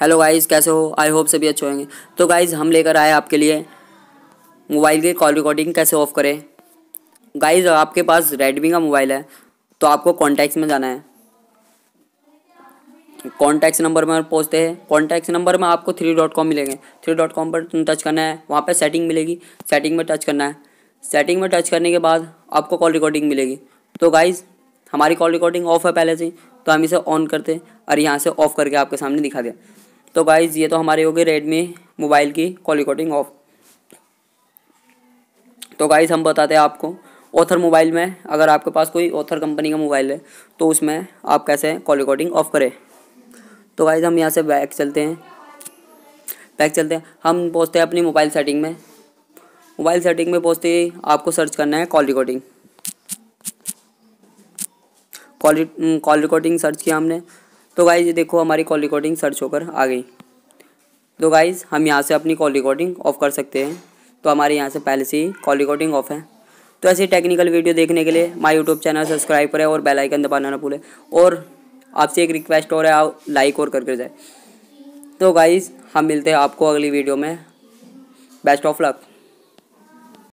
hello guys कैसे हो I hope सभी अच्छे होंगे तो गाइस हम लेकर आए आपके लिए मोबाइल की कॉल रिकॉर्डिंग कैसे ऑफ करें गाइस आपके पास रेडमी का मोबाइल है तो आपको कॉन्टैक्ट्स में जाना है कॉन्टैक्ट्स नंबर में पहुँचते हैं कॉन्टैक्ट्स नंबर में आपको थ्री डॉट कॉम मिलेंगे थ्री डॉट कॉम पर टच करना है वहाँ पर सेटिंग मिलेगी सेटिंग में टच करना है सेटिंग में टच करने के बाद आपको कॉल रिकॉर्डिंग मिलेगी तो गाइज़ हमारी कॉल रिकॉर्डिंग ऑफ है पहले से तो हम इसे ऑन करते और यहाँ से ऑफ करके आपके सामने दिखा दें तो गाइज ये तो हमारे हो गए रेडमी मोबाइल की कॉल रिकॉर्डिंग ऑफ तो गाइज हम बताते हैं आपको ऑथर मोबाइल में अगर आपके पास कोई ऑथर कंपनी का मोबाइल है तो उसमें आप कैसे कॉल रिकॉर्डिंग ऑफ करें तो गाइज हम यहाँ से बैक चलते हैं बैक चलते हैं हम पहुँचते हैं अपनी मोबाइल सेटिंग में मोबाइल सेटिंग में पहुँचते ही आपको सर्च करना है call recording call call recording search किया हमने तो गाइज देखो हमारी कॉल रिकॉर्डिंग सर्च होकर आ गई तो गाइज हम यहाँ से अपनी कॉल रिकॉर्डिंग ऑफ कर सकते हैं तो हमारे यहाँ से पहले से ही कॉल रिकॉर्डिंग ऑफ है तो ऐसे टेक्निकल वीडियो देखने के लिए माय यूट्यूब चैनल सब्सक्राइब करें और बेल आइकन दबाना ना भूलें और आपसे एक रिक्वेस्ट और है आप लाइक और करके जाए तो गाइज़ हम मिलते हैं आपको अगली वीडियो में बेस्ट ऑफ लक